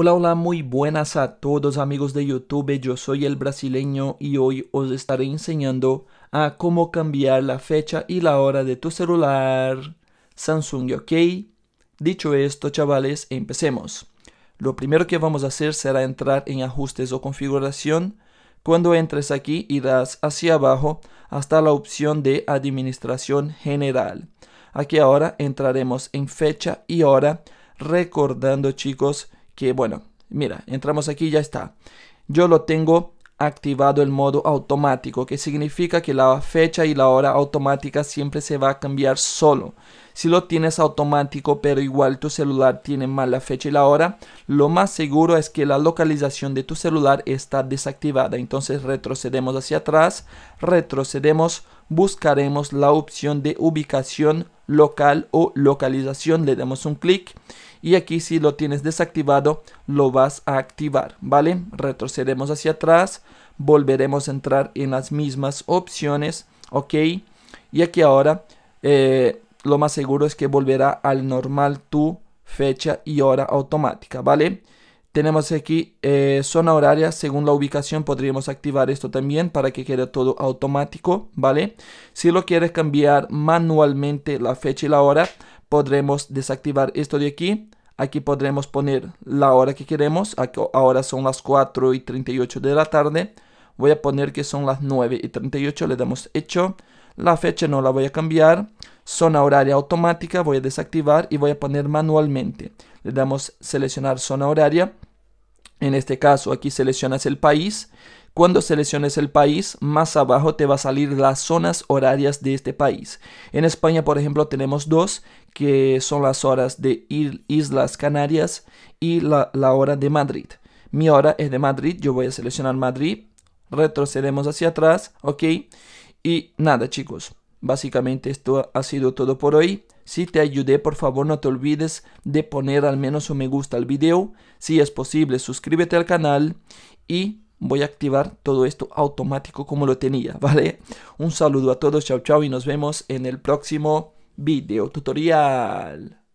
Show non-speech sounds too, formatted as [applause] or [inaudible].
Hola, hola, muy buenas a todos amigos de YouTube, yo soy el brasileño y hoy os estaré enseñando a cómo cambiar la fecha y la hora de tu celular Samsung, ¿ok? Dicho esto, chavales, empecemos. Lo primero que vamos a hacer será entrar en ajustes o configuración. Cuando entres aquí irás hacia abajo hasta la opción de administración general. Aquí ahora entraremos en fecha y hora, recordando chicos que bueno, mira, entramos aquí ya está. Yo lo tengo activado el modo automático, que significa que la fecha y la hora automática siempre se va a cambiar solo. Si lo tienes automático pero igual tu celular tiene mala fecha y la hora, lo más seguro es que la localización de tu celular está desactivada. Entonces retrocedemos hacia atrás, retrocedemos, buscaremos la opción de ubicación local o localización, le damos un clic y aquí si lo tienes desactivado lo vas a activar, ¿vale? Retrocedemos hacia atrás, volveremos a entrar en las mismas opciones, ¿ok? Y aquí ahora eh, lo más seguro es que volverá al normal tu fecha y hora automática, ¿vale? Tenemos aquí eh, zona horaria, según la ubicación podríamos activar esto también para que quede todo automático, ¿vale? Si lo quieres cambiar manualmente la fecha y la hora, podremos desactivar esto de aquí. Aquí podremos poner la hora que queremos, ahora son las 4 y 38 de la tarde. Voy a poner que son las 9 y 38, le damos hecho. La fecha no la voy a cambiar Zona horaria automática voy a desactivar y voy a poner manualmente. Le damos seleccionar zona horaria. En este caso aquí seleccionas el país. Cuando selecciones el país, más abajo te va a salir las zonas horarias de este país. En España, por ejemplo, tenemos dos, que son las horas de Islas Canarias y la hora de Madrid. Mi hora es de Madrid, yo voy a seleccionar Madrid, retrocedemos hacia atrás, ok. Y nada chicos, Básicamente esto ha sido todo por hoy. Si te ayudé, por favor no te olvides de poner al menos un me gusta al video. Si es posible, suscríbete al canal y voy a activar todo esto automático como lo tenía, [laughs] ¿vale? Un saludo a todos, chao chao y nos vemos en el próximo video tutorial.